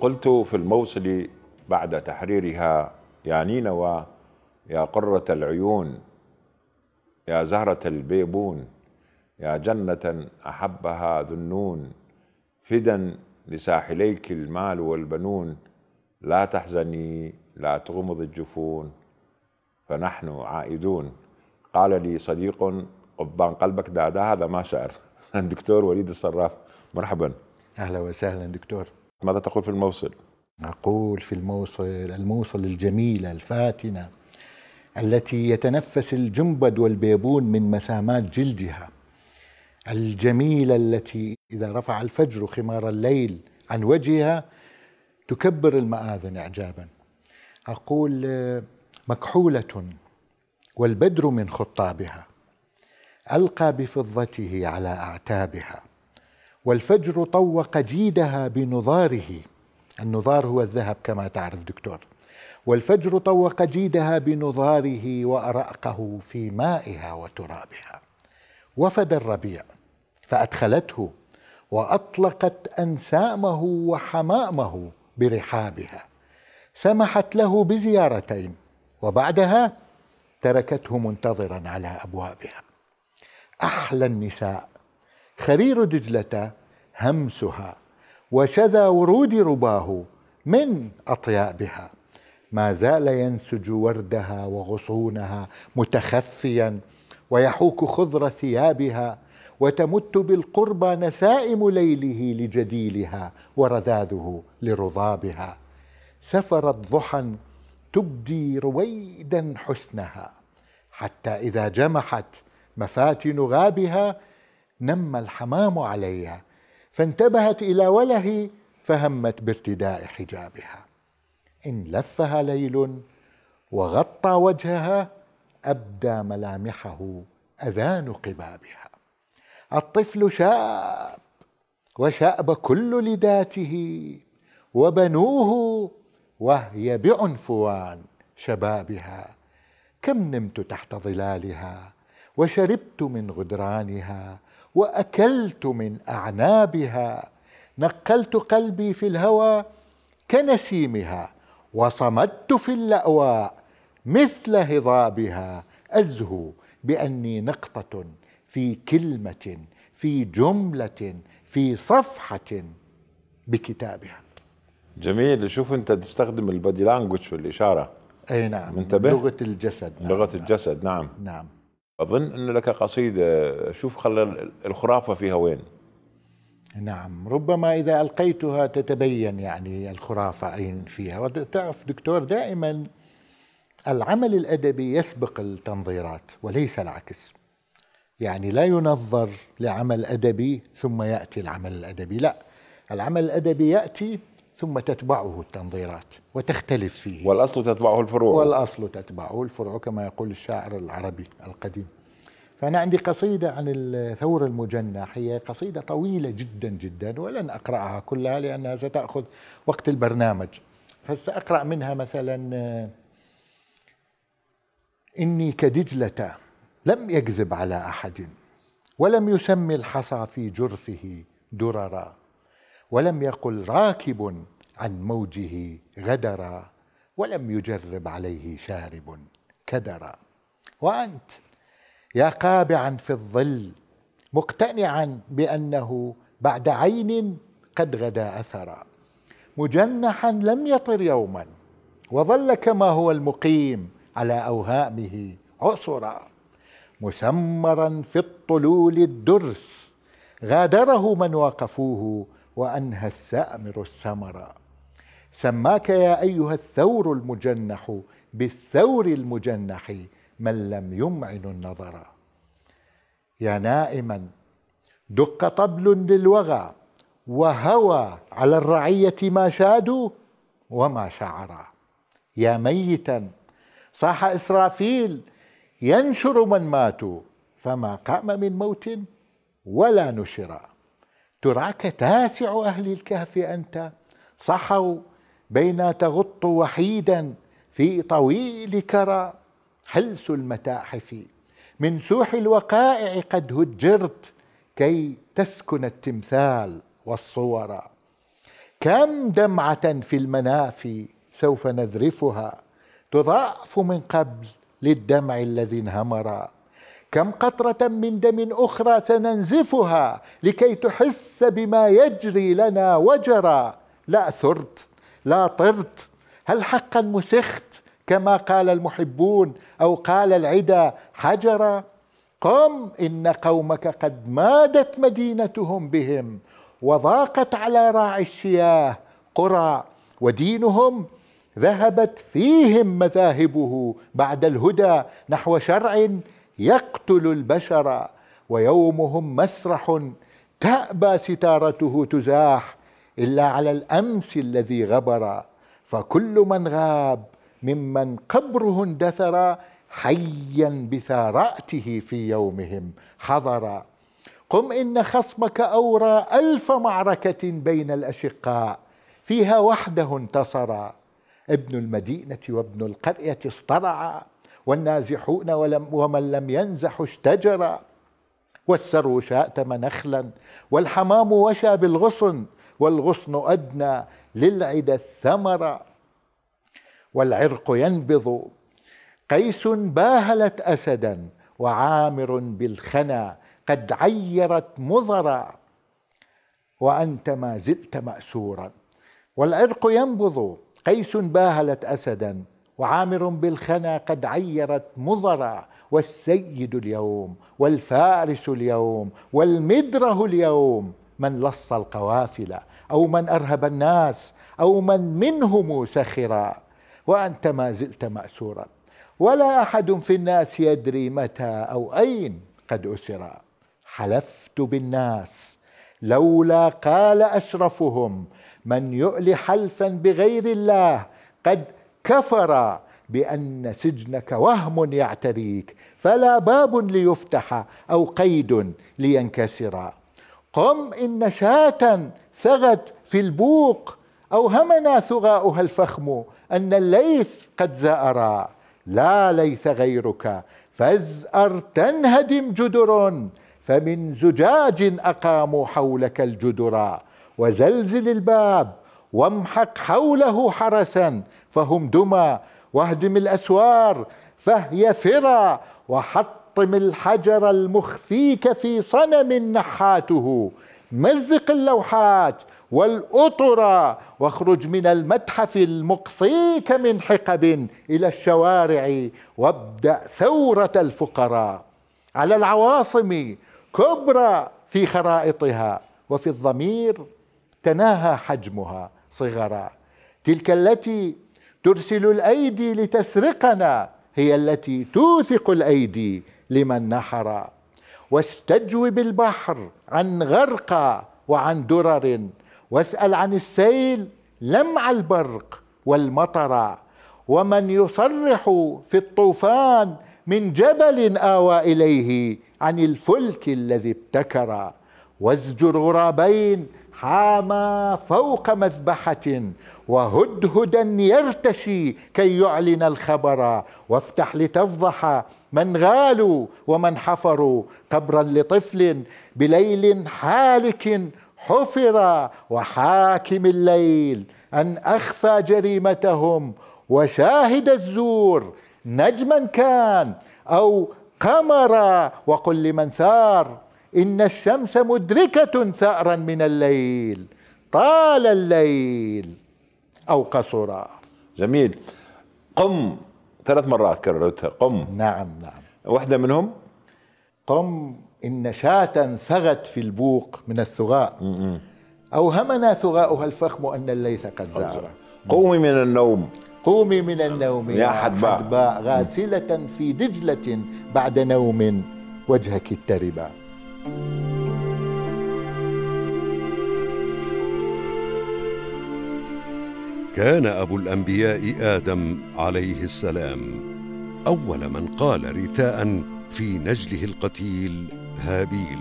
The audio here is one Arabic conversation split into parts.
قلت في الموصل بعد تحريرها يا نينوى يا قرة العيون يا زهرة البيبون يا جنة أحبها ذو النون فدا لساحليك المال والبنون لا تحزني لا تغمض الجفون فنحن عائدون قال لي صديق قبان قلبك دادا هذا ما شعر الدكتور وليد الصراف مرحبا اهلا وسهلا دكتور ماذا تقول في الموصل؟ أقول في الموصل الموصل الجميلة الفاتنة التي يتنفس الجنبد والبيبون من مسامات جلدها الجميلة التي إذا رفع الفجر خمار الليل عن وجهها تكبر المآذن إعجابا أقول مكحولة والبدر من خطابها ألقى بفضته على أعتابها والفجر طوق جيدها بنظاره النظار هو الذهب كما تعرف دكتور والفجر طوق جيدها بنظاره وأرأقه في مائها وترابها وفد الربيع فأدخلته وأطلقت أنسامه وحمامه برحابها سمحت له بزيارتين وبعدها تركته منتظرا على أبوابها أحلى النساء خرير دجلة همسها وشذا ورود رباه من أطيابها ما زال ينسج وردها وغصونها متخثيا ويحوك خضر ثيابها وتمت بالقربى نسائم ليله لجديلها ورذاذه لرضابها سفرت ضحى تبدي رويدا حسنها حتى اذا جمحت مفاتن غابها نم الحمام عليها فانتبهت الى وله فهمت بارتداء حجابها ان لفها ليل وغطى وجهها ابدى ملامحه اذان قبابها الطفل شاب وشاب كل لداته وبنوه وهي بعنفوان شبابها كم نمت تحت ظلالها وشربت من غدرانها واكلت من اعنابها نقلت قلبي في الهوى كنسيمها وصمدت في اللأواء مثل هضابها أزهو بأني نقطة في كلمة في جملة في صفحة بكتابها جميل شوف أنت تستخدم البادي لانجوج في الإشارة أي نعم منتبه؟ لغة الجسد نعم لغة الجسد نعم نعم أظن أن لك قصيدة شوف خلى الخرافة فيها وين نعم ربما إذا ألقيتها تتبين يعني الخرافة أين فيها وتعرف دكتور دائما العمل الأدبي يسبق التنظيرات وليس العكس يعني لا ينظر لعمل أدبي ثم يأتي العمل الأدبي لا العمل الأدبي يأتي ثم تتبعه التنظيرات وتختلف فيه والأصل تتبعه الفروع والأصل تتبعه الفروع كما يقول الشاعر العربي القديم فأنا عندي قصيدة عن الثور المجنح هي قصيدة طويلة جدا جدا ولن أقرأها كلها لأنها ستأخذ وقت البرنامج فسأقرأ منها مثلا آه، إني كدجلة لم يكذب على أحد ولم يسمي الحصى في جرفه دررا ولم يقل راكب عن موجه غدرا ولم يجرب عليه شارب كدرا وانت يا قابعا في الظل مقتنعا بانه بعد عين قد غدا اثرا مجنحا لم يطر يوما وظل كما هو المقيم على اوهامه عسرا مسمرا في الطلول الدرس غادره من وقفوه وأنهى السأمر السمر سماك يا أيها الثور المجنح بالثور المجنح من لم يمعن النظر يا نائما دق طبل للوغى وهوى على الرعية ما شادوا وما شعرا يا ميتا صاح إسرافيل ينشر من ماتوا فما قام من موت ولا نشرا تراك تاسع أهل الكهف أنت صحوا بين تغط وحيدا في طويل كرى حلس المتاحف من سوح الوقائع قد هجرت كي تسكن التمثال والصور كم دمعة في المنافي سوف نذرفها تضاعف من قبل للدمع الذي انهمر كم قطرة من دم أخرى سننزفها لكي تحس بما يجري لنا وجرى لا ثرت لا طرت هل حقا مسخت كما قال المحبون أو قال العدا حجرا قم إن قومك قد مادت مدينتهم بهم وضاقت على راعي الشياه قرى ودينهم ذهبت فيهم مذاهبه بعد الهدى نحو شرع يقتل البشر ويومهم مسرح تأبى ستارته تزاح إلا على الأمس الذي غبر فكل من غاب ممن قبره اندثر حيا بثاراته في يومهم حضر قم إن خصمك أورى ألف معركة بين الأشقاء فيها وحده انتصر ابن المدينة وابن القرية اصطرعا والنازحون ولم ومن لم ينزح اشتجر والسرو شاتم نخلا والحمام وشى بالغصن والغصن أدنى للعدى الثمر والعرق ينبض قيس باهلت أسدا وعامر بالخنا قد عيرت مضرا وأنت ما زلت مأسورا والعرق ينبض قيس باهلت أسدا وعامر بالخنا قد عيرت مضرا والسيد اليوم والفارس اليوم والمدره اليوم من لص القوافل او من ارهب الناس او من منهم سخرا وانت ما زلت ماسورا ولا احد في الناس يدري متى او اين قد اسرا حلفت بالناس لولا قال اشرفهم من يؤلي حلفا بغير الله قد كفر بان سجنك وهم يعتريك فلا باب ليفتح او قيد لينكسر قم ان شاه سغت في البوق اوهمنا ثغاؤها الفخم ان الليث قد زأرا لا ليث غيرك فازأر تنهدم جدر فمن زجاج اقاموا حولك الجدرا وزلزل الباب وامحق حوله حرسا فهم دمى واهدم الأسوار فهي فرى وحطم الحجر المخفيك في صنم نحاته مزق اللوحات والأطرى واخرج من المتحف المقصيك من حقب إلى الشوارع وابدأ ثورة الفقراء على العواصم كبرى في خرائطها وفي الضمير تناهى حجمها صغرا تلك التي ترسل الايدي لتسرقنا هي التي توثق الايدي لمن نحر واستجوب البحر عن غرق وعن درر واسال عن السيل لمع البرق والمطر ومن يصرح في الطوفان من جبل اوى اليه عن الفلك الذي ابتكر وازجر غرابين حامى فوق مذبحة وهدهدا يرتشي كي يعلن الخبر وافتح لتفضح من غالوا ومن حفروا قبرا لطفل بليل حالك حفر وحاكم الليل أن أخفى جريمتهم وشاهد الزور نجما كان أو قمرا وقل لمن سار إن الشمس مدركة ثأرا من الليل طال الليل أو قصرا جميل قم ثلاث مرات كررتها قم نعم نعم واحدة منهم قم إن شاة سغت في البوق من الثغاء أوهمنا ثغاؤها الفخم أن الليث قد زار قومي من النوم قومي من النوم يا حدباء, حدباء غاسلة في دجلة بعد نوم وجهك التربة كان ابو الانبياء ادم عليه السلام اول من قال رثاء في نجله القتيل هابيل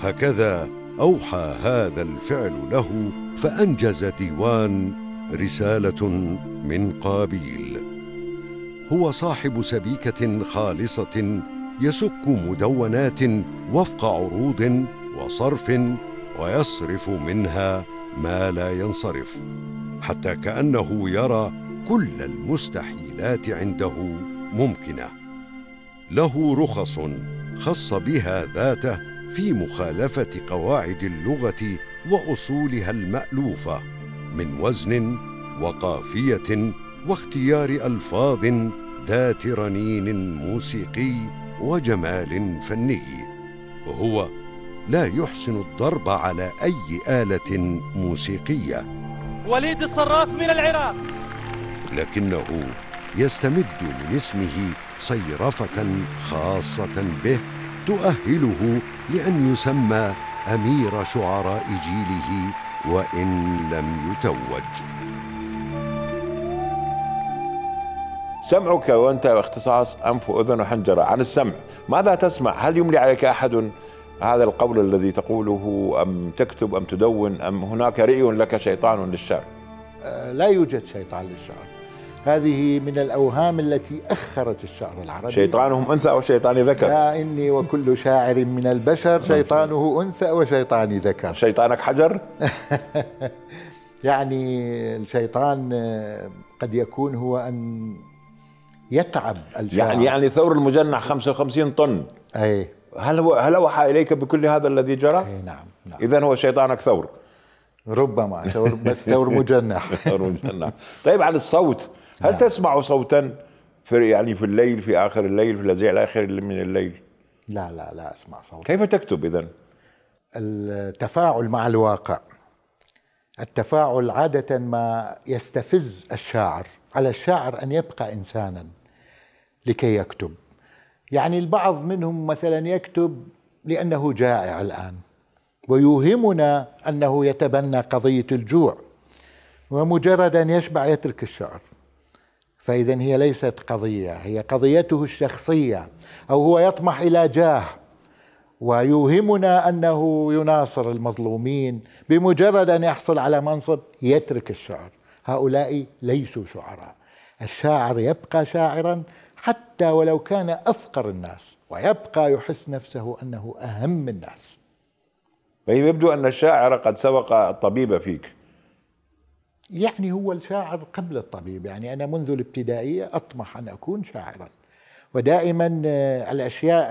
هكذا اوحى هذا الفعل له فانجز ديوان رساله من قابيل هو صاحب سبيكه خالصه يسك مدونات وفق عروض وصرف ويصرف منها ما لا ينصرف حتى كانه يرى كل المستحيلات عنده ممكنه له رخص خص بها ذاته في مخالفه قواعد اللغه واصولها المالوفه من وزن وقافيه واختيار الفاظ ذات رنين موسيقي وجمال فني هو لا يحسن الضرب على أي آلة موسيقية وليد الصراف من العراق لكنه يستمد من اسمه صيرفة خاصة به تؤهله لأن يسمى أمير شعراء جيله وإن لم يتوج سمعك وانت اختصاص انف واذن وحنجره عن السمع ماذا تسمع هل يملي عليك احد هذا القول الذي تقوله ام تكتب ام تدون ام هناك رئي لك شيطان للشعر آه، لا يوجد شيطان للشعر هذه من الأوهام التي أخرت الشعر العربي شيطانهم أنثى وشيطاني ذكر لا إني وكل شاعر من البشر نعم. شيطانه أنثى وشيطاني ذكر شيطانك حجر؟ يعني الشيطان آه، قد يكون هو أن يتعب الشاعر يعني يعني ثور المجنح 55 طن اي هل هو هل اوحى اليك بكل هذا الذي جرى؟ اي نعم, نعم. اذا هو شيطانك ثور ربما ثور بس ثور مجنح ثور مجنح طيب عن الصوت هل نعم. تسمع صوتا في يعني في الليل في اخر الليل في الذي الاخر من الليل؟ لا لا لا اسمع صوت كيف تكتب اذا؟ التفاعل مع الواقع التفاعل عادة ما يستفز الشاعر على الشاعر أن يبقى إنسانا لكي يكتب يعني البعض منهم مثلا يكتب لأنه جائع الآن ويوهمنا أنه يتبنى قضية الجوع ومجرد أن يشبع يترك الشعر فإذا هي ليست قضية هي قضيته الشخصية أو هو يطمح إلى جاه ويوهمنا أنه يناصر المظلومين بمجرد أن يحصل على منصب يترك الشعر هؤلاء ليسوا شعراء الشاعر يبقى شاعرا حتى ولو كان أفقر الناس ويبقى يحس نفسه أنه أهم الناس طيب يبدو أن الشاعر قد سبق الطبيب فيك يعني هو الشاعر قبل الطبيب يعني أنا منذ الابتدائية أطمح أن أكون شاعرا ودائما آه، الأشياء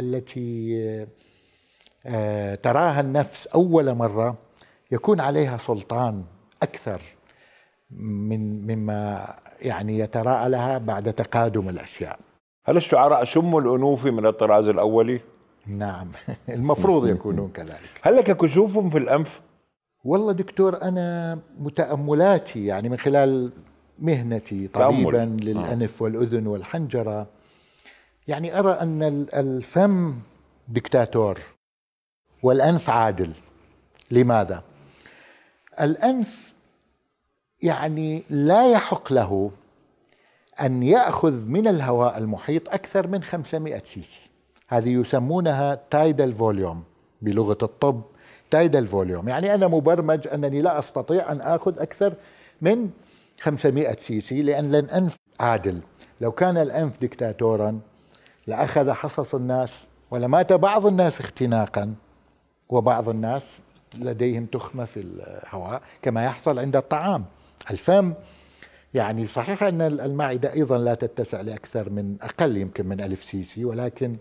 التي آه، تراها النفس أول مرة يكون عليها سلطان أكثر من مما يعني يتراءى لها بعد تقادم الأشياء هل الشعراء شموا الأنوف من الطراز الأولي؟ نعم المفروض يكونون كذلك هل لك كشوف في الأنف؟ والله دكتور أنا متأملاتي يعني من خلال مهنتي طبيبا تأمل. آه. للأنف والأذن والحنجرة يعني أرى أن الفم دكتاتور والأنف عادل لماذا؟ الأنف يعني لا يحق له أن يأخذ من الهواء المحيط أكثر من 500 سيسي هذه يسمونها تايدل فوليوم بلغة الطب تايدل فوليوم يعني أنا مبرمج أنني لا أستطيع أن آخذ أكثر من 500 سيسي لأن الأنف عادل لو كان الأنف دكتاتورا لأخذ حصص الناس ولمات بعض الناس اختناقا وبعض الناس لديهم تخمة في الهواء كما يحصل عند الطعام الفم يعني صحيح أن المعدة أيضا لا تتسع لأكثر من أقل يمكن من ألف سي سي ولكن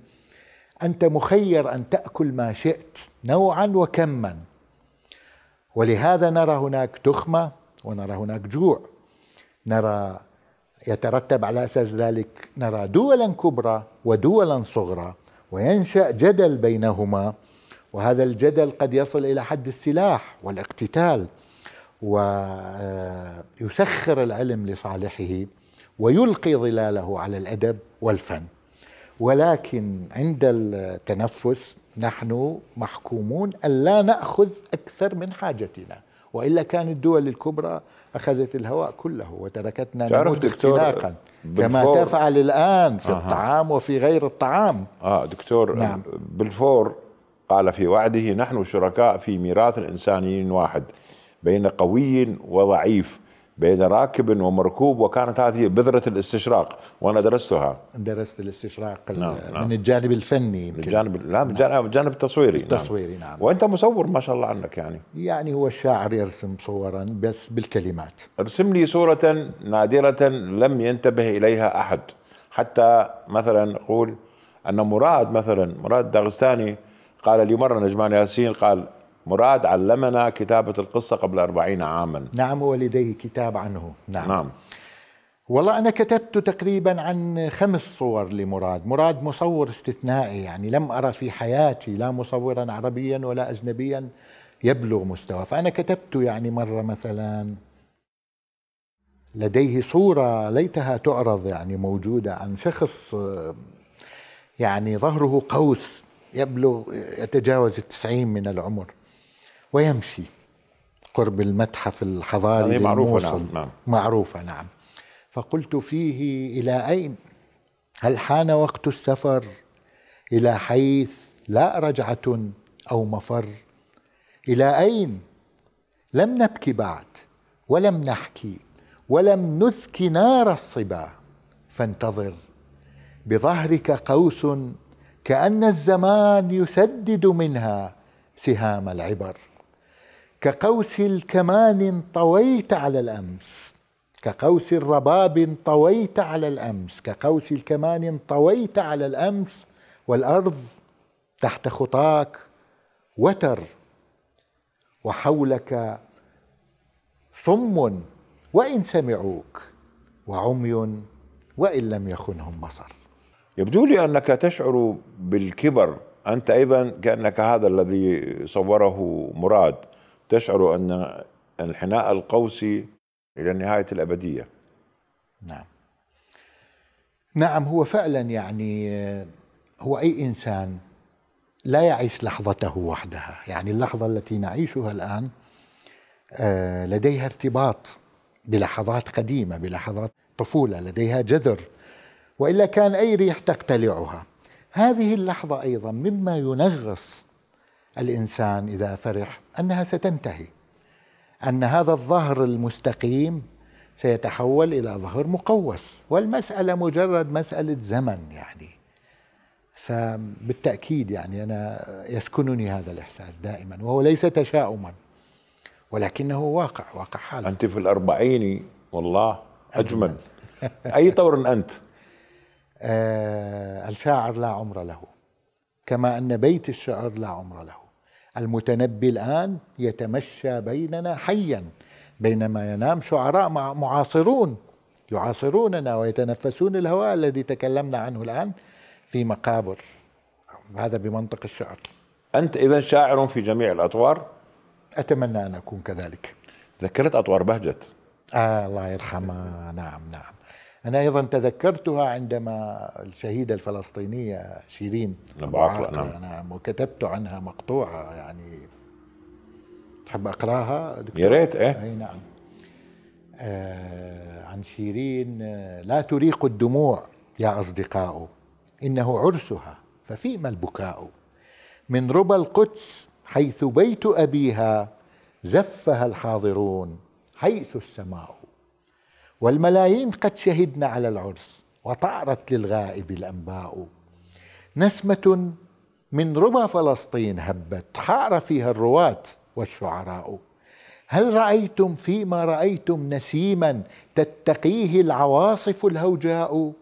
أنت مخير أن تأكل ما شئت نوعا وكما ولهذا نرى هناك تخمة ونرى هناك جوع نرى يترتب على أساس ذلك نرى دولا كبرى ودولا صغرى وينشأ جدل بينهما وهذا الجدل قد يصل إلى حد السلاح والاقتتال ويسخر العلم لصالحه ويلقي ظلاله على الادب والفن ولكن عند التنفس نحن محكومون الا ناخذ اكثر من حاجتنا والا كان الدول الكبرى اخذت الهواء كله وتركتنا نموت اختناقا كما تفعل الان في أه. الطعام وفي غير الطعام اه دكتور نعم. بالفور قال في وعده نحن شركاء في ميراث الانسانيين واحد بين قوي وضعيف بين راكب ومركوب وكانت هذه بذرة الاستشراق وأنا درستها درست الاستشراق نعم،, نعم من الجانب الفني من الجانب لا من نعم. الجانب التصويري التصويري نعم. نعم وأنت مصور ما شاء الله عنك يعني يعني هو الشاعر يرسم صورا بس بالكلمات ارسم لي صورة نادرة لم ينتبه إليها أحد حتى مثلا أقول أن مراد مثلا مراد داغستاني قال لي مرة نجمان ياسين قال مراد علمنا كتابة القصة قبل أربعين عاما نعم ولديه كتاب عنه نعم, نعم. والله أنا كتبت تقريبا عن خمس صور لمراد مراد مصور استثنائي يعني لم أرى في حياتي لا مصورا عربيا ولا أجنبيا يبلغ مستوى فأنا كتبت يعني مرة مثلا لديه صورة ليتها تعرض يعني موجودة عن شخص آه، يعني ظهره قوس يبلغ يتجاوز التسعين من العمر ويمشي قرب المتحف الحضاري يعني معروفة نعم. نعم. معروفة نعم فقلت فيه إلى أين هل حان وقت السفر إلى حيث لا رجعة أو مفر إلى أين لم نبكي بعد ولم نحكي ولم نذكي نار الصبا فانتظر بظهرك قوس كأن الزمان يسدد منها سهام العبر كقوس الكمان طويت على الأمس كقوس الرباب طويت على الأمس كقوس الكمان طويت على الأمس والأرض تحت خطاك وتر وحولك صم وإن سمعوك وعمي وإن لم يخنهم بصر يبدو لي أنك تشعر بالكبر أنت أيضا كأنك هذا الذي صوره مراد تشعر أن الحناء القوسي إلى نهاية الأبدية نعم نعم هو فعلا يعني آه، هو أي إنسان لا يعيش لحظته وحدها يعني اللحظة التي نعيشها الآن آه، لديها ارتباط بلحظات قديمة بلحظات طفولة لديها جذر وإلا كان أي ريح تقتلعها هذه اللحظة أيضا مما ينغص الانسان اذا فرح انها ستنتهي ان هذا الظهر المستقيم سيتحول الى ظهر مقوس والمساله مجرد مساله زمن يعني فبالتاكيد يعني انا يسكنني هذا الاحساس دائما وهو ليس تشاؤما ولكنه واقع واقع حال انت في الاربعين والله اجمل, أجمل. اي طور انت آه الشاعر لا عمر له كما ان بيت الشعر لا عمر له المتنبي الآن يتمشى بيننا حيا بينما ينام شعراء معاصرون يعاصروننا ويتنفسون الهواء الذي تكلمنا عنه الآن في مقابر هذا بمنطق الشعر أنت إذا شاعر في جميع الأطوار أتمنى أن أكون كذلك ذكرت أطوار بهجت آه الله يرحمه نعم نعم أنا أيضا تذكرتها عندما الشهيدة الفلسطينية شيرين أبو نعم. وكتبت عنها مقطوعة يعني تحب أقراها يا ريت إيه أي نعم آه عن شيرين آه، لا تريق الدموع يا أصدقاء إنه عرسها ففيما البكاء من ربى القدس حيث بيت أبيها زفها الحاضرون حيث السماء والملايين قد شهدنا على العرس وطارت للغائب الأنباء نسمة من ربى فلسطين هبت حار فيها الرواة والشعراء هل رأيتم فيما رأيتم نسيما تتقيه العواصف الهوجاء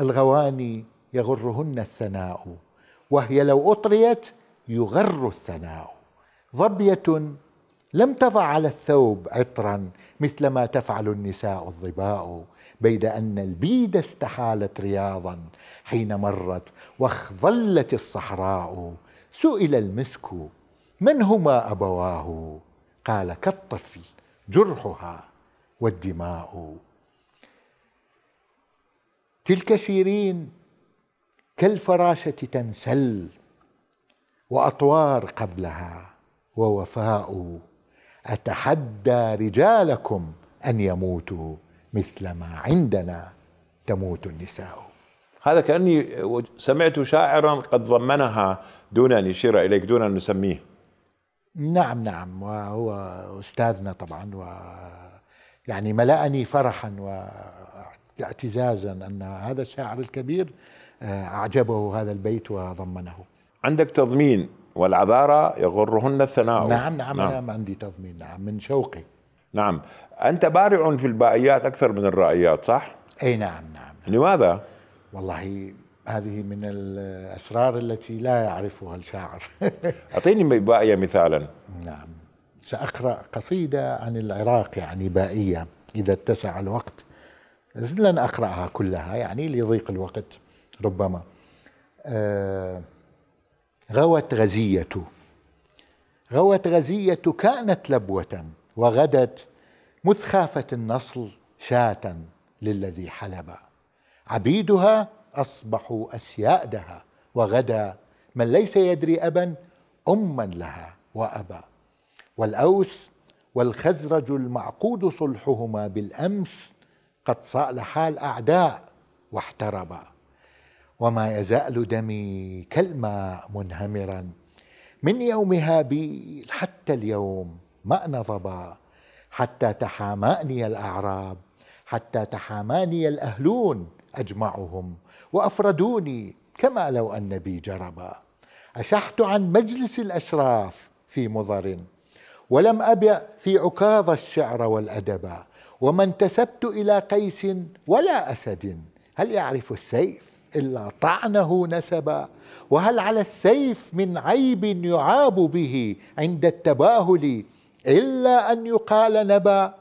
الغواني يغرهن الثناء وهي لو أطريت يغر الثناء ظبية لم تضع على الثوب عطرا مثلما تفعل النساء الظباء بيد أن البيد استحالت رياضا حين مرت واخضلت الصحراء سئل المسك من هما أبواه قال كالطفل جرحها والدماء تلك شيرين كالفراشة تنسل وأطوار قبلها ووفاء اتحدى رجالكم ان يموتوا مثلما عندنا تموت النساء هذا كاني سمعت شاعرا قد ضمنها دون ان يشير اليك دون ان نسميه نعم نعم وهو استاذنا طبعا و يعني ملأني فرحا واعتزازا ان هذا الشاعر الكبير آه، اعجبه هذا البيت وضمنه عندك تضمين والعذارى يغرهن الثناء نعم نعم, نعم. أنا ما عندي تضمين نعم من شوقي نعم أنت بارع في البائيات أكثر من الرائيات صح؟ أي نعم نعم, نعم. يعني لماذا؟ والله هذه من الأسرار التي لا يعرفها الشاعر أعطيني بائية مثالا نعم سأقرأ قصيدة عن العراق يعني بائية إذا اتسع الوقت لن أقرأها كلها يعني لضيق الوقت ربما أه غوت غزية غوت غزية كانت لبوة وغدت مذ خافت النصل شاة للذي حلب عبيدها أصبحوا أسيادها وغدا من ليس يدري أبا أما لها وأبا والأوس والخزرج المعقود صلحهما بالأمس قد صالحا الأعداء واحتربا وما يزال دمي كالماء منهمرا من يوم هابيل حتى اليوم ما نضبا حتى تحاماني الأعراب حتى تحاماني الأهلون أجمعهم وأفردوني كما لو أن بي جربا أشحت عن مجلس الأشراف في مضر ولم أبع في عكاظ الشعر والأدبا وما انتسبت إلى قيس ولا أسد هل يعرف السيف إلا طعنه نسبا وهل على السيف من عيب يعاب به عند التباهل إلا أن يقال نبا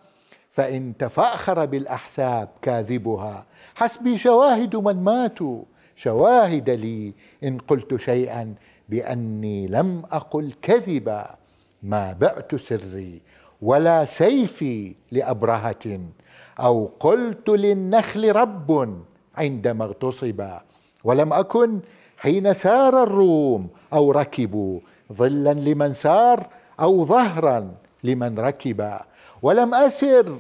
فإن تفاخر بالأحساب كاذبها حسبي شواهد من ماتوا شواهد لي إن قلت شيئا بأني لم أقل كذبا ما بعت سري ولا سيفي لأبرهة أو قلت للنخل رب عندما اغتصب ولم أكن حين سار الروم أو ركبوا ظلا لمن سار أو ظهرا لمن ركب ولم أسر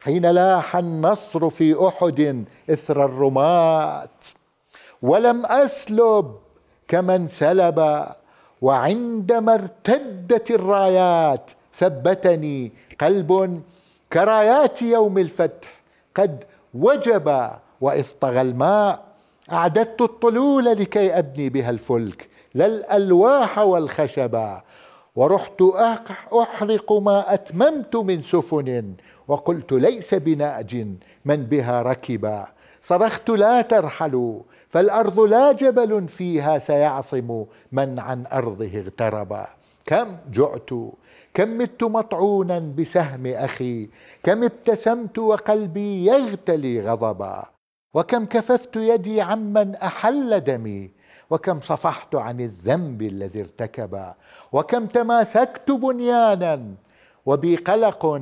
حين لاح النصر في أحد إثر الرماة ولم أسلب كمن سلب وعندما ارتدت الرايات ثبتني قلب كرايات يوم الفتح قد وجب وإذ طغى الماء أعددت الطلول لكي أبني بها الفلك لا الألواح والخشب ورحت أحرق ما أتممت من سفن وقلت ليس بناج من بها ركبا صرخت لا ترحلوا فالأرض لا جبل فيها سيعصم من عن أرضه اغتربا كم جعت كم مت مطعونا بسهم أخي كم ابتسمت وقلبي يغتلي غضبا وكم كففت يدي عمن احل دمي وكم صفحت عن الذنب الذي ارتكب وكم تماسكت بنيانا وبي قلق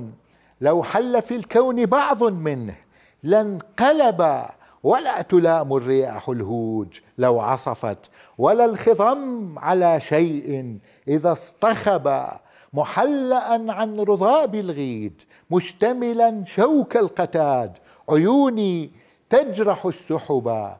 لو حل في الكون بعض منه لانقلب ولا تلام الرياح الهوج لو عصفت ولا الخضم على شيء اذا اصطخب محلأ عن رضاب الغيد مشتملا شوك القتاد عيوني تجرح السحبا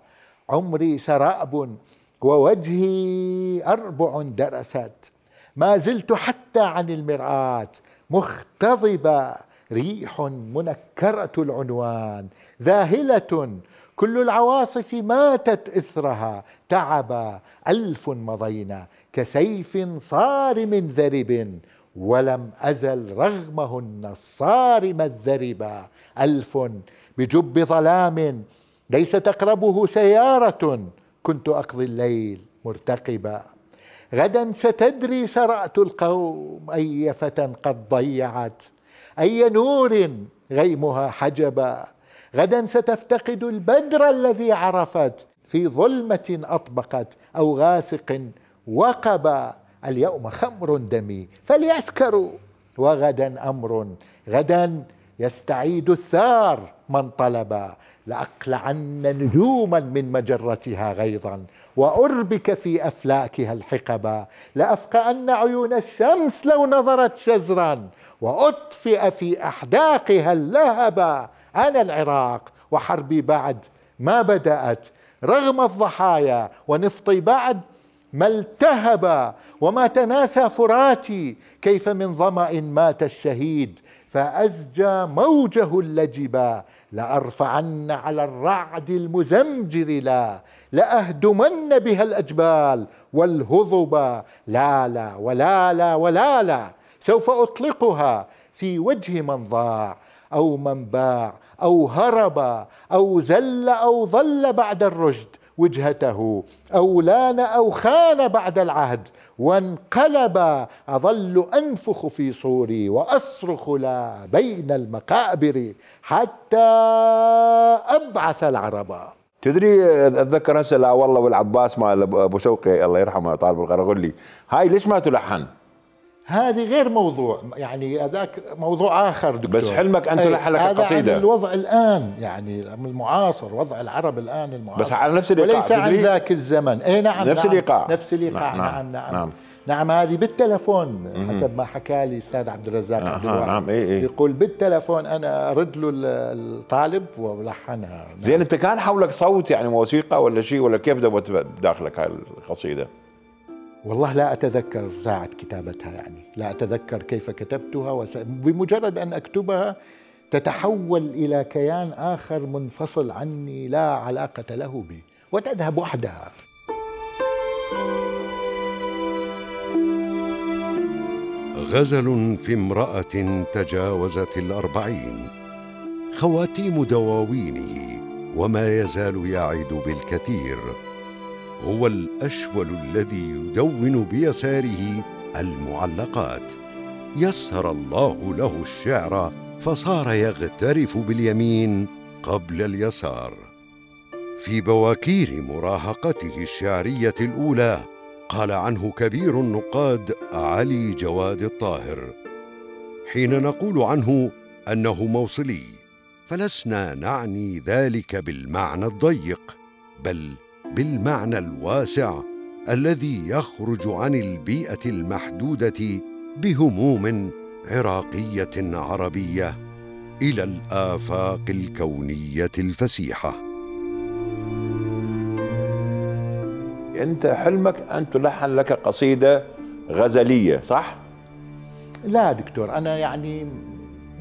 عمري سراب ووجهي أربع درست ما زلت حتى عن المرآة مختضبة ريح منكرة العنوان ذاهلة كل العواصف ماتت إثرها تعبا ألف مضينا كسيف صارم ذرب ولم أزل رغمهن الصارم الذربا ألف بجب ظلام ليس تقربه سيارة كنت أقضي الليل مرتقبا غدا ستدري سرأت القوم أي فتى قد ضيعت أي نور غيمها حجبا غدا ستفتقد البدر الذي عرفت في ظلمة أطبقت أو غاسق وقبا اليوم خمر دمي فليسكروا وغدا أمر غدا يستعيد الثار من طلبا لأقلعن نجوما من مجرتها غيظا وأربك في أفلاكها الحقبا لأفقأن عيون الشمس لو نظرت شزرا وأطفئ في أحداقها اللهبا أنا العراق وحربي بعد ما بدأت رغم الضحايا ونفطي بعد ما التهب وما تناسى فراتي كيف من ظمأ مات الشهيد فأزجى موجه اللجبا لأرفعن على الرعد المزمجر لا لأهدمن بها الأجبال والهضبا لا لا ولا لا ولا لا سوف أطلقها في وجه من ضاع أو من باع أو هرب أو زل أو ظل بعد الرشد وجهته أو لان أو خان بعد العهد وانقلب أظل أنفخ في صوري وأصرخ لا بين المقابر حتى أبعث العربة تدري اتذكر هسه لا والله والعباس مال ابو شوقي الله يرحمه طالب القرغلي هاي ليش ما تلحن؟ هذه غير موضوع يعني هذاك موضوع اخر دكتور بس حلمك انت لحلك القصيده هذا الوضع الان يعني المعاصر وضع العرب الان المعاصر بس على نفس الايقاع وليس عن ذاك الزمن اي نعم نفس نعم، الايقاع نفس الايقاع نعم نعم, نعم, نعم. نعم, نعم، هذه بالتلفون حسب ما حكى لي استاذ عبد الرزاق عبد نعم، الواحد نعم إيه إيه. يقول بالتلفون انا ارد له الطالب ولحنها نعم. زين انت كان حولك صوت يعني موسيقى ولا شيء ولا كيف داخلك هاي القصيده؟ والله لا أتذكر ساعة كتابتها يعني لا أتذكر كيف كتبتها وس... بمجرد أن أكتبها تتحول إلى كيان آخر منفصل عني لا علاقة له بي وتذهب وحدها غزل في امرأة تجاوزت الأربعين خواتيم دواوينه وما يزال يعد بالكثير هو الاشول الذي يدون بيساره المعلقات يسر الله له الشعر فصار يغترف باليمين قبل اليسار في بواكير مراهقته الشعريه الاولى قال عنه كبير النقاد علي جواد الطاهر حين نقول عنه انه موصلي فلسنا نعني ذلك بالمعنى الضيق بل بالمعنى الواسع الذي يخرج عن البيئه المحدوده بهموم عراقيه عربيه الى الافاق الكونيه الفسيحه انت حلمك ان تلحن لك قصيده غزليه صح لا دكتور انا يعني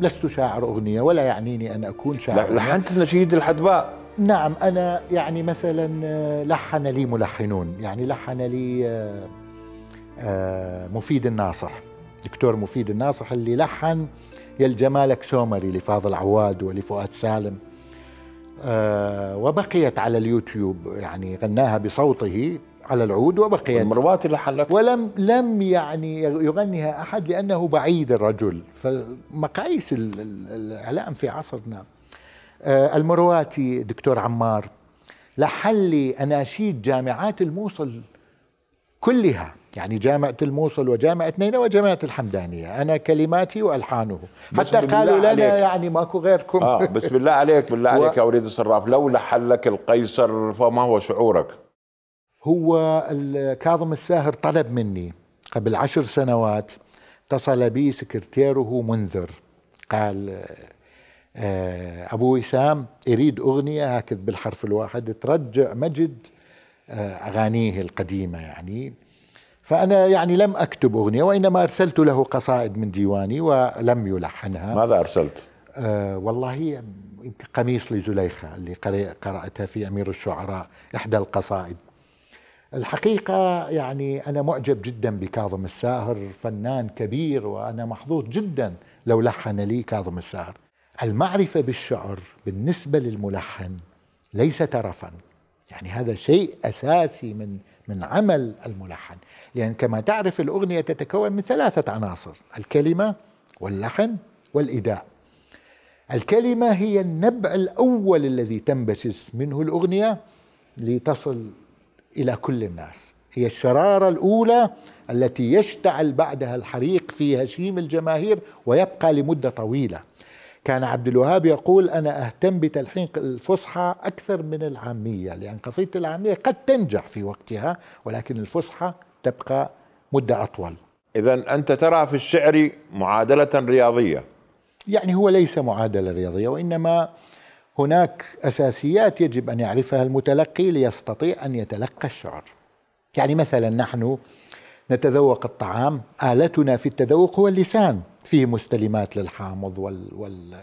لست شاعر اغنيه ولا يعنيني ان اكون شاعر لحنت نشيد الحدباء نعم أنا يعني مثلا آه، لحن لي ملحنون يعني لحن لي آه، آه، مفيد الناصح دكتور مفيد الناصح اللي لحن يا الجمالك سومري لفاضل عواد ولفؤاد سالم وبقيت على اليوتيوب يعني غناها بصوته على العود وبقيت مرواتي لحن لك ولم لم يعني يغنيها احد لانه بعيد الرجل فمقاييس الاعلام في عصرنا آه، المرواتي دكتور عمار لحل أناشيد جامعات الموصل كلها يعني جامعة الموصل وجامعة نينوى وجامعة الحمدانية أنا كلماتي وألحانه حتى قالوا لنا يعني ماكو غيركم آه بس بالله عليك بالله عليك يا وليد الصراف لو لحلك القيصر فما هو شعورك هو كاظم الساهر طلب مني قبل عشر سنوات اتصل بي سكرتيره منذر قال آه، أبو وسام يريد أغنية هكذا بالحرف الواحد ترجع مجد آه، أغانيه القديمة يعني فأنا يعني لم أكتب أغنية وإنما أرسلت له قصائد من ديواني ولم يلحنها ماذا أرسلت؟ آه والله يمكن قميص لزليخة اللي قرأتها في أمير الشعراء إحدى القصائد الحقيقة يعني أنا معجب جدا بكاظم الساهر فنان كبير وأنا محظوظ جدا لو لحن لي كاظم الساهر المعرفة بالشعر بالنسبة للملحن ليس ترفا يعني هذا شيء أساسي من من عمل الملحن لأن يعني كما تعرف الأغنية تتكون من ثلاثة عناصر الكلمة واللحن والإداء الكلمة هي النبع الأول الذي تنبسس منه الأغنية لتصل إلى كل الناس هي الشرارة الأولى التي يشتعل بعدها الحريق في هشيم الجماهير ويبقى لمدة طويلة كان عبد الوهاب يقول أنا أهتم بتلحين الفصحى أكثر من العامية لأن قصيدة العامية قد تنجح في وقتها ولكن الفصحى تبقى مدة أطول إذا أنت ترى في الشعر معادلة رياضية يعني هو ليس معادلة رياضية وإنما هناك أساسيات يجب أن يعرفها المتلقي ليستطيع أن يتلقى الشعر يعني مثلا نحن نتذوق الطعام آلتنا في التذوق هو اللسان فيه مستلمات للحامض وال, وال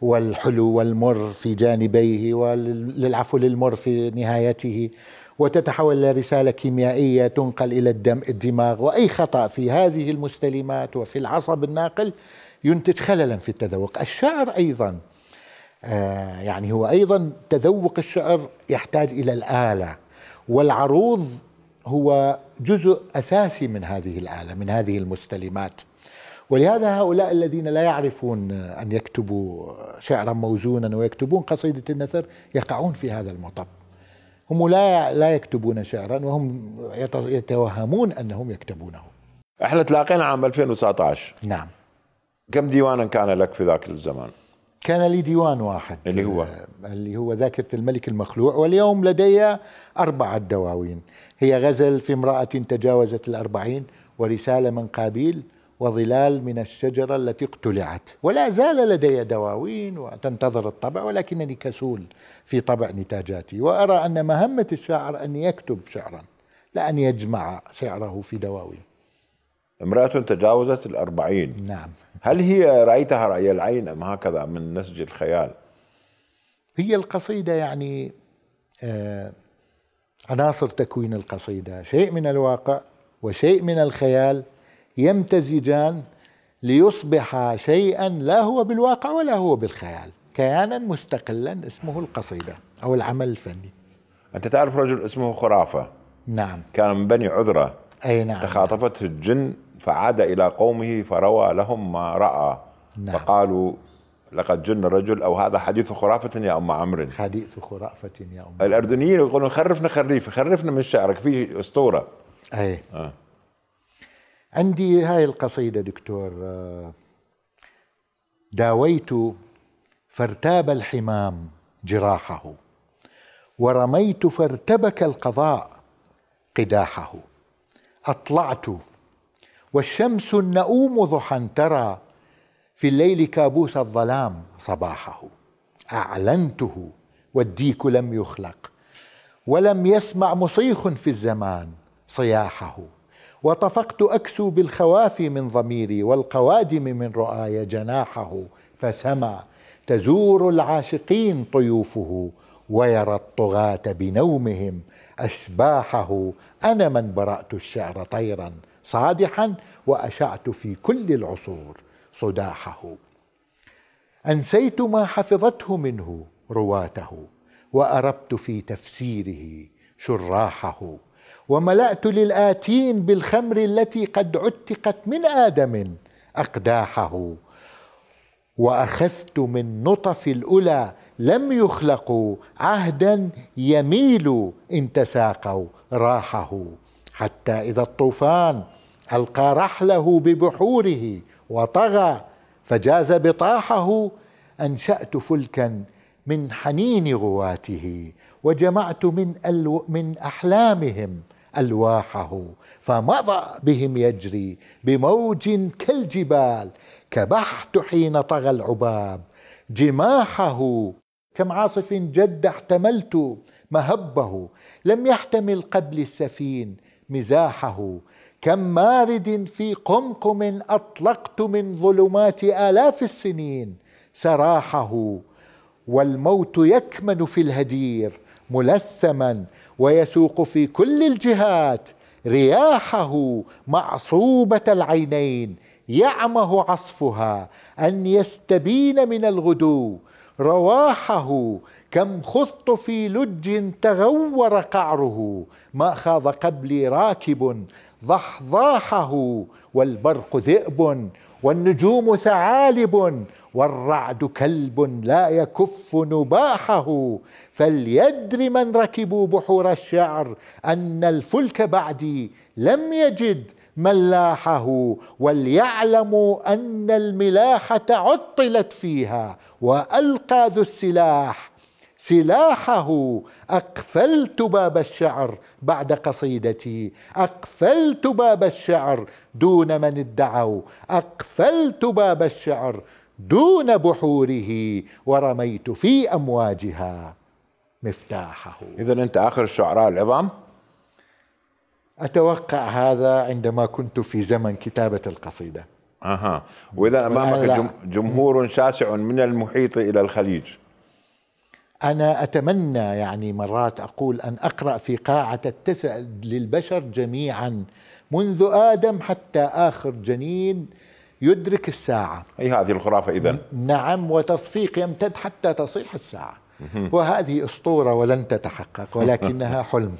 والحلو والمر في جانبيه وللعفو للمر في نهايته وتتحول إلى رسالة كيميائية تنقل إلى الدم الدماغ وأي خطأ في هذه المستلمات وفي العصب الناقل ينتج خللا في التذوق الشعر أيضا آه يعني هو أيضا تذوق الشعر يحتاج إلى الآلة والعروض هو جزء أساسي من هذه الآلة من هذه المستلمات ولهذا هؤلاء الذين لا يعرفون أن يكتبوا شعرا موزونا ويكتبون قصيدة النثر يقعون في هذا المطب هم لا لا يكتبون شعرا وهم يتوهمون أنهم يكتبونه احنا تلاقينا عام 2019 نعم كم ديوانا كان لك في ذاك الزمان؟ كان لي ديوان واحد اللي هو آه، اللي هو ذاكرة الملك المخلوع واليوم لدي أربعة دواوين هي غزل في امرأة تجاوزت الأربعين ورسالة من قابيل وظلال من الشجرة التي اقتلعت ولا زال لدي دواوين وتنتظر الطبع ولكنني كسول في طبع نتاجاتي وأرى أن مهمة الشاعر أن يكتب شعرا لا أن يجمع شعره في دواوين امرأة تجاوزت الأربعين نعم هل هي رأيتها رأي العين أم هكذا من نسج الخيال هي القصيدة يعني آه، عناصر تكوين القصيدة شيء من الواقع وشيء من الخيال يمتزجان ليصبح شيئا لا هو بالواقع ولا هو بالخيال كيانا مستقلا اسمه القصيدة أو العمل الفني أنت تعرف رجل اسمه خرافة نعم كان من بني عذرة أي نعم تخاطفته الجن فعاد إلى قومه فروى لهم ما رأى نعم. فقالوا لقد جن الرجل أو هذا حديث خرافة يا أم عمرو حديث خرافة يا أم الأردنيين يقولون خرفنا خريف خرفنا من شعرك في أسطورة أي آه. عندي هاي القصيدة دكتور آه، داويت فارتاب الحمام جراحه ورميت فارتبك القضاء قداحه أطلعت والشمس النؤوم ضحى ترى في الليل كابوس الظلام صباحه أعلنته والديك لم يخلق ولم يسمع مصيخ في الزمان صياحه وطفقت أكسو بالخواف من ضميري والقوادم من رؤاي جناحه فسمع تزور العاشقين طيوفه ويرى الطغاة بنومهم أشباحه أنا من برأت الشعر طيرا صادحا وأشعت في كل العصور صداحه أنسيت ما حفظته منه رواته وأربت في تفسيره شراحه وملأت للآتين بالخمر التي قد عتقت من آدم أقداحه وأخذت من نطف الأولى لم يخلقوا عهدا يميل إن تساقوا راحه حتى إذا الطوفان ألقى رحله ببحوره وطغى فجاز بطاحه أنشأت فلكا من حنين غواته وجمعت من ألو من أحلامهم ألواحه فمضى بهم يجري بموج كالجبال كبحت حين طغى العباب جماحه كم عاصف جد احتملت مهبه لم يحتمل قبل السفين مزاحه كم مارد في قمقم اطلقت من ظلمات الاف السنين سراحه والموت يكمن في الهدير ملثما ويسوق في كل الجهات رياحه معصوبه العينين يعمه عصفها ان يستبين من الغدو رواحه كم خضت في لج تغور قعره ما خاض قبلي راكب ضحضاحه والبرق ذئب والنجوم ثعالب والرعد كلب لا يكف نباحه فليدر من ركبوا بحور الشعر أن الفلك بعدي لم يجد ملاحه وليعلموا أن الملاحة عطلت فيها وألقى ذو السلاح سلاحه أقفلت باب الشعر بعد قصيدتي أقفلت باب الشعر دون من ادعوا أقفلت باب الشعر دون بحوره ورميت في امواجها مفتاحه اذا انت اخر الشعراء العظام اتوقع هذا عندما كنت في زمن كتابه القصيده اها واذا امامك جمهور شاسع من المحيط الى الخليج انا اتمنى يعني مرات اقول ان اقرا في قاعه اتسع للبشر جميعا منذ ادم حتى اخر جنين يدرك الساعة أي هذه الخرافة إذا نعم وتصفيق يمتد حتى تصيح الساعة وهذه أسطورة ولن تتحقق ولكنها حلم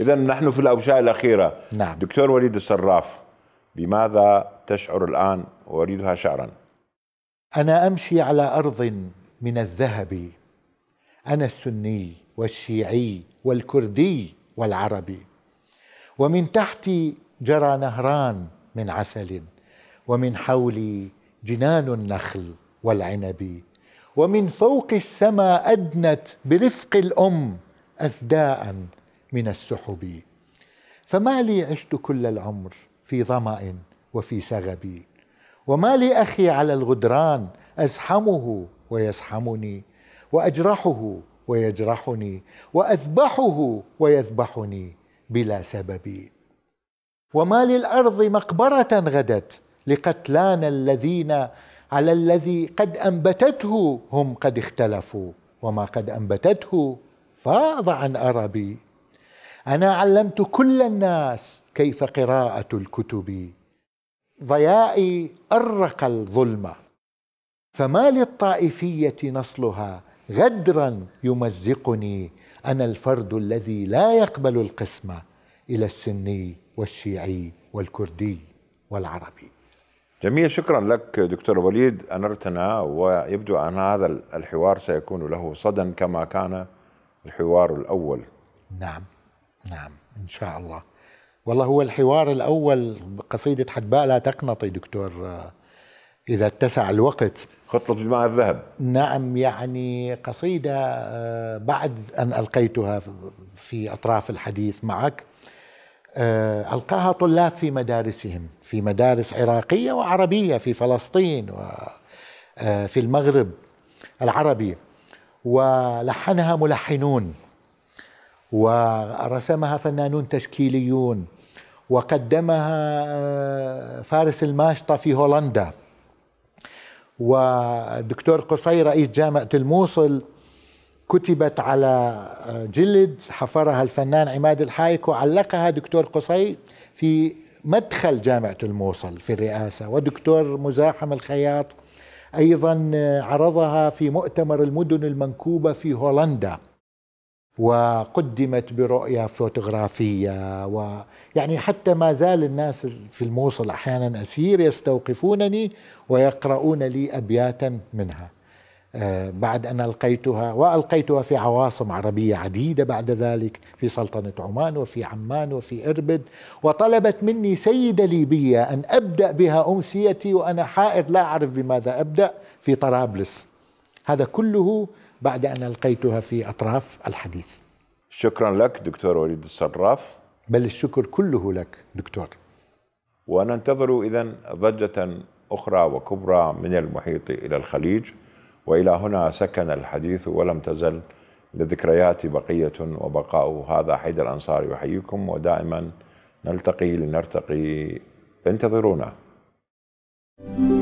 إذا نحن في الأوشاء الأخيرة نعم. دكتور وليد الصراف بماذا تشعر الآن وأريدها شعرا أنا أمشي على أرض من الذهب أنا السني والشيعي والكردي والعربي ومن تحتي جرى نهران من عسل ومن حولي جنان النخل والعنب ومن فوق السماء أدنت برفق الأم أثداء من السحب فما لي عشت كل العمر في ظمأ وفي سغب وما لي أخي على الغدران أزحمه ويزحمني وأجرحه ويجرحني وأذبحه ويذبحني بلا سبب وما للأرض مقبرة غدت لقتلانا الذين على الذي قد انبتته هم قد اختلفوا وما قد انبتته فاض عن اربي انا علمت كل الناس كيف قراءه الكتب ضيائي ارق الظلمه فما للطائفيه نصلها غدرا يمزقني انا الفرد الذي لا يقبل القسمه الى السني والشيعي والكردي والعربي جميل شكرا لك دكتور وليد أنرتنا ويبدو أن هذا الحوار سيكون له صدى كما كان الحوار الأول نعم نعم إن شاء الله والله هو الحوار الأول قصيدة حدباء لا تقنطي دكتور آه، إذا اتسع الوقت خطة مع الذهب نعم يعني قصيدة آه، بعد أن ألقيتها في أطراف الحديث معك آه، ألقاها طلاب في مدارسهم في مدارس عراقية وعربية في فلسطين وفي آه، المغرب العربي ولحنها ملحنون ورسمها فنانون تشكيليون وقدمها آه، فارس الماشطة في هولندا ودكتور قصي رئيس جامعة الموصل كتبت على آه، جلد حفرها الفنان عماد الحايك وعلقها دكتور قصي في مدخل جامعة الموصل في الرئاسة ودكتور مزاحم الخياط أيضا آه، عرضها في مؤتمر المدن المنكوبة في هولندا وقدمت برؤية فوتوغرافية ويعني حتى ما زال الناس في الموصل أحيانا أسير يستوقفونني ويقرؤون لي أبياتا منها آه، بعد أن ألقيتها وألقيتها في عواصم عربية عديدة بعد ذلك في سلطنة عمان وفي عمان وفي إربد وطلبت مني سيدة ليبية أن أبدأ بها أمسيتي وأنا حائر لا أعرف بماذا أبدأ في طرابلس هذا كله بعد أن ألقيتها في أطراف الحديث شكرا لك دكتور وليد الصراف بل الشكر كله لك دكتور وننتظر إذا ضجة أخرى وكبرى من المحيط إلى الخليج والى هنا سكن الحديث ولم تزل لذكريات بقيه وبقاء هذا حيد الأنصار يحييكم ودائما نلتقي لنرتقي انتظرونا. thank you